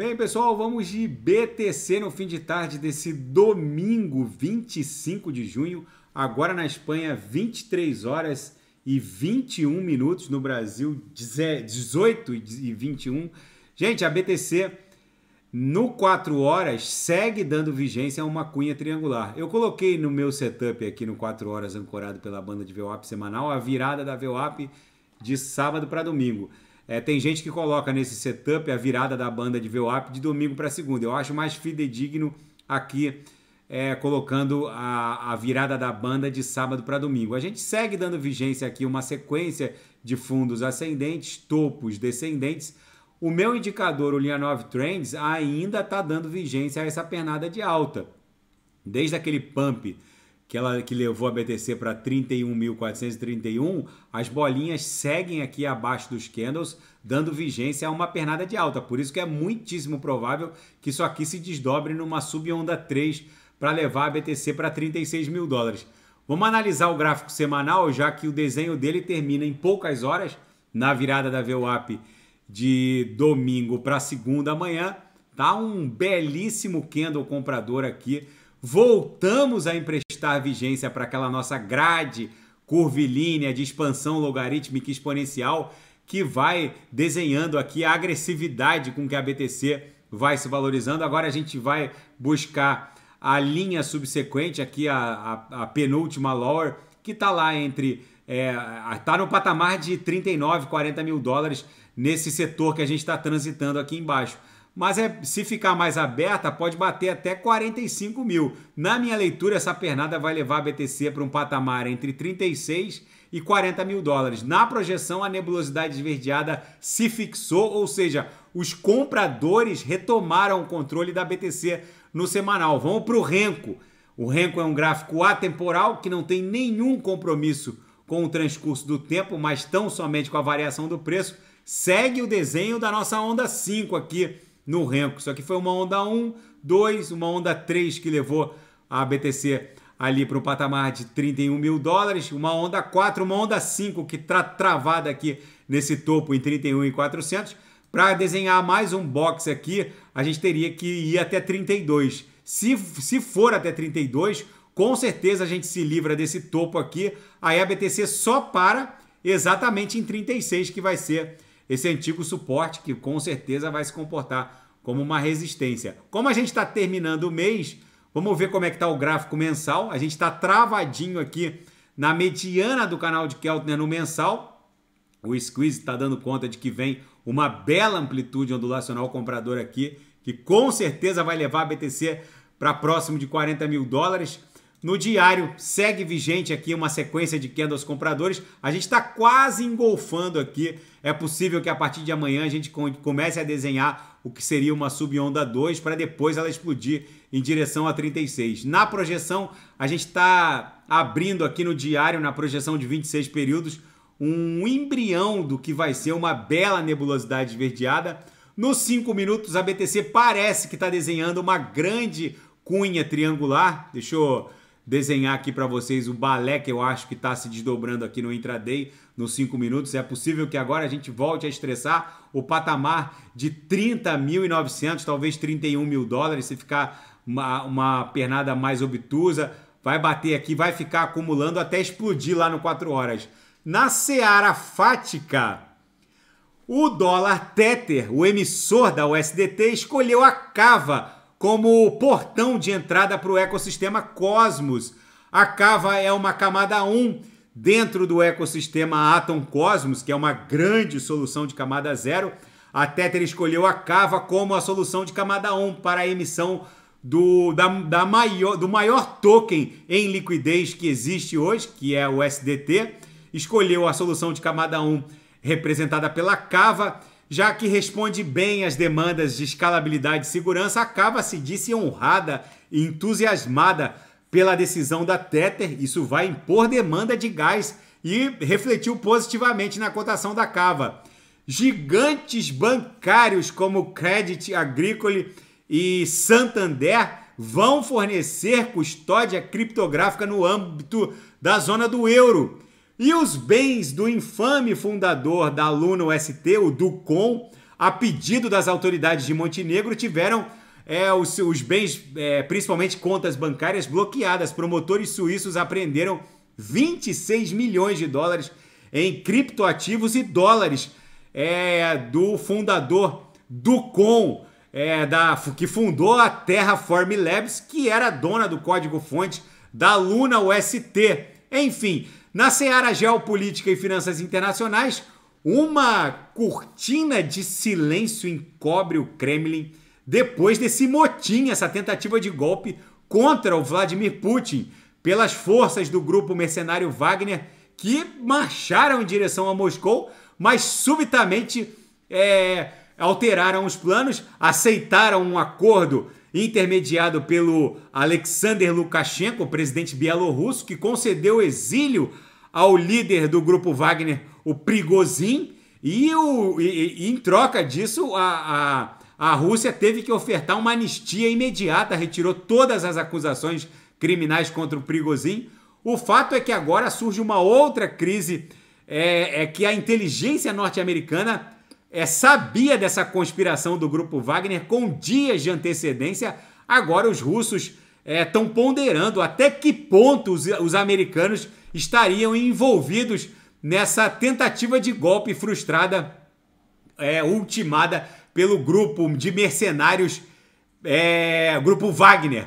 Bem, pessoal, vamos de BTC no fim de tarde desse domingo, 25 de junho, agora na Espanha, 23 horas e 21 minutos, no Brasil, 18 e 21. Gente, a BTC no 4 horas segue dando vigência a uma cunha triangular. Eu coloquei no meu setup aqui no 4 horas ancorado pela banda de VWAP semanal a virada da VWAP de sábado para domingo. É, tem gente que coloca nesse setup a virada da banda de VWAP de domingo para segunda. Eu acho mais fidedigno aqui é, colocando a, a virada da banda de sábado para domingo. A gente segue dando vigência aqui uma sequência de fundos ascendentes, topos descendentes. O meu indicador, o Linha 9 Trends, ainda está dando vigência a essa pernada de alta. Desde aquele pump que, ela, que levou a BTC para 31.431, as bolinhas seguem aqui abaixo dos candles, dando vigência a uma pernada de alta. Por isso que é muitíssimo provável que isso aqui se desdobre numa subonda 3 para levar a BTC para 36 mil dólares. Vamos analisar o gráfico semanal, já que o desenho dele termina em poucas horas, na virada da VWAP de domingo para segunda manhã. Tá um belíssimo candle comprador aqui voltamos a emprestar vigência para aquela nossa grade curvilínea de expansão logarítmica exponencial que vai desenhando aqui a agressividade com que a BTC vai se valorizando. Agora a gente vai buscar a linha subsequente, aqui a, a, a penúltima lower, que está lá entre. Está é, tá no patamar de 39, 40 mil dólares nesse setor que a gente está transitando aqui embaixo mas é, se ficar mais aberta, pode bater até 45 mil. Na minha leitura, essa pernada vai levar a BTC para um patamar entre 36 e 40 mil dólares. Na projeção, a nebulosidade esverdeada se fixou, ou seja, os compradores retomaram o controle da BTC no semanal. Vamos para o Renko. O Renko é um gráfico atemporal que não tem nenhum compromisso com o transcurso do tempo, mas tão somente com a variação do preço. Segue o desenho da nossa onda 5 aqui no Renko. Só que foi uma onda 1, 2, uma onda 3 que levou a BTC ali para um patamar de 31 mil dólares, uma onda 4, uma onda 5 que está travada aqui nesse topo em 31.400. Para desenhar mais um box aqui, a gente teria que ir até 32. Se, se for até 32, com certeza a gente se livra desse topo aqui. Aí a BTC só para exatamente em 36, que vai ser esse antigo suporte que com certeza vai se comportar como uma resistência. Como a gente está terminando o mês, vamos ver como é que está o gráfico mensal. A gente está travadinho aqui na mediana do canal de Keltner no mensal. O squeeze está dando conta de que vem uma bela amplitude ondulacional comprador aqui, que com certeza vai levar a BTC para próximo de 40 mil dólares. No diário, segue vigente aqui uma sequência de queda compradores. A gente está quase engolfando aqui. É possível que a partir de amanhã a gente comece a desenhar o que seria uma subonda 2 para depois ela explodir em direção a 36. Na projeção, a gente está abrindo aqui no diário, na projeção de 26 períodos, um embrião do que vai ser uma bela nebulosidade esverdeada. Nos 5 minutos, a BTC parece que está desenhando uma grande cunha triangular. Deixa eu desenhar aqui para vocês o balé que eu acho que está se desdobrando aqui no intraday, nos 5 minutos. É possível que agora a gente volte a estressar o patamar de 30.900, talvez 31 mil dólares, se ficar uma, uma pernada mais obtusa. Vai bater aqui, vai ficar acumulando até explodir lá no 4 horas. Na seara fática, o dólar Tether, o emissor da USDT, escolheu a cava como portão de entrada para o ecossistema Cosmos. A cava é uma camada 1 dentro do ecossistema Atom Cosmos, que é uma grande solução de camada 0. A Tether escolheu a cava como a solução de camada 1 para a emissão do, da, da maior, do maior token em liquidez que existe hoje, que é o SDT. Escolheu a solução de camada 1 representada pela cava já que responde bem às demandas de escalabilidade e segurança, acaba-se disse honrada e entusiasmada pela decisão da Tether. Isso vai impor demanda de gás e refletiu positivamente na cotação da Cava. Gigantes bancários como Credit Agricole e Santander vão fornecer custódia criptográfica no âmbito da zona do euro e os bens do infame fundador da Luna UST, o Ducom, a pedido das autoridades de Montenegro, tiveram é, os, os bens, é, principalmente contas bancárias, bloqueadas. Promotores suíços apreenderam 26 milhões de dólares em criptoativos e dólares é, do fundador Ducom, é, da, que fundou a Terraform Labs, que era dona do código-fonte da Luna UST. Enfim, na seara geopolítica e finanças internacionais, uma cortina de silêncio encobre o Kremlin depois desse motim, essa tentativa de golpe contra o Vladimir Putin pelas forças do grupo mercenário Wagner que marcharam em direção a Moscou, mas subitamente é, alteraram os planos, aceitaram um acordo intermediado pelo Alexander Lukashenko, presidente bielorrusso, que concedeu exílio ao líder do grupo Wagner, o Prigozhin, e, o, e, e em troca disso a, a, a Rússia teve que ofertar uma anistia imediata, retirou todas as acusações criminais contra o Prigozhin. O fato é que agora surge uma outra crise, é, é que a inteligência norte-americana é, sabia dessa conspiração do grupo Wagner com dias de antecedência. Agora os russos estão é, ponderando até que ponto os, os americanos estariam envolvidos nessa tentativa de golpe frustrada, é, ultimada pelo grupo de mercenários, é, grupo Wagner.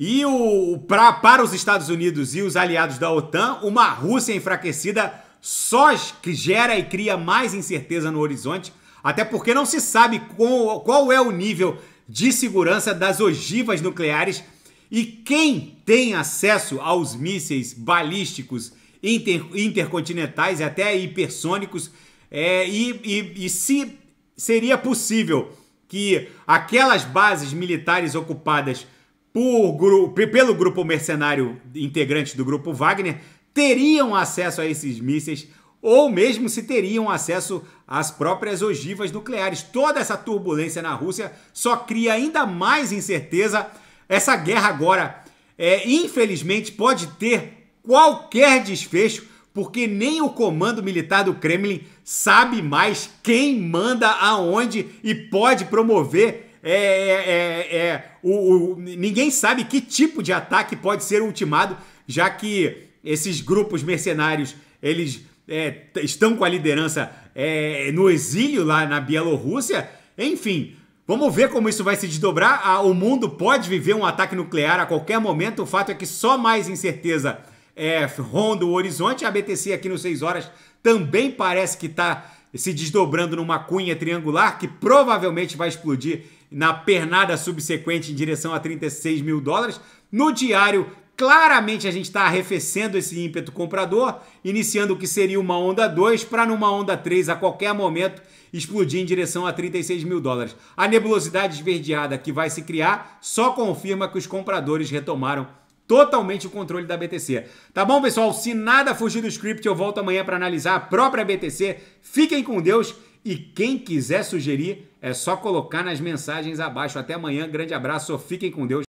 E o, pra, para os Estados Unidos e os aliados da OTAN, uma Rússia enfraquecida só gera e cria mais incerteza no horizonte até porque não se sabe qual, qual é o nível de segurança das ogivas nucleares e quem tem acesso aos mísseis balísticos inter, intercontinentais, até hipersônicos, é, e, e, e se seria possível que aquelas bases militares ocupadas por, pelo grupo mercenário integrante do grupo Wagner teriam acesso a esses mísseis ou mesmo se teriam acesso às próprias ogivas nucleares. Toda essa turbulência na Rússia só cria ainda mais incerteza. Essa guerra agora, é, infelizmente, pode ter qualquer desfecho, porque nem o comando militar do Kremlin sabe mais quem manda aonde e pode promover. É, é, é, é o, o, ninguém sabe que tipo de ataque pode ser ultimado, já que esses grupos mercenários eles é, estão com a liderança é, no exílio lá na Bielorrússia. Enfim, vamos ver como isso vai se desdobrar. Ah, o mundo pode viver um ataque nuclear a qualquer momento. O fato é que só mais incerteza é, ronda o horizonte. A BTC aqui nos 6 horas também parece que está se desdobrando numa cunha triangular que provavelmente vai explodir na pernada subsequente em direção a 36 mil dólares. No diário, Claramente a gente está arrefecendo esse ímpeto comprador, iniciando o que seria uma onda 2 para numa onda 3 a qualquer momento explodir em direção a 36 mil dólares. A nebulosidade esverdeada que vai se criar só confirma que os compradores retomaram totalmente o controle da BTC. Tá bom, pessoal? Se nada fugir do script, eu volto amanhã para analisar a própria BTC. Fiquem com Deus e quem quiser sugerir é só colocar nas mensagens abaixo. Até amanhã, grande abraço, fiquem com Deus.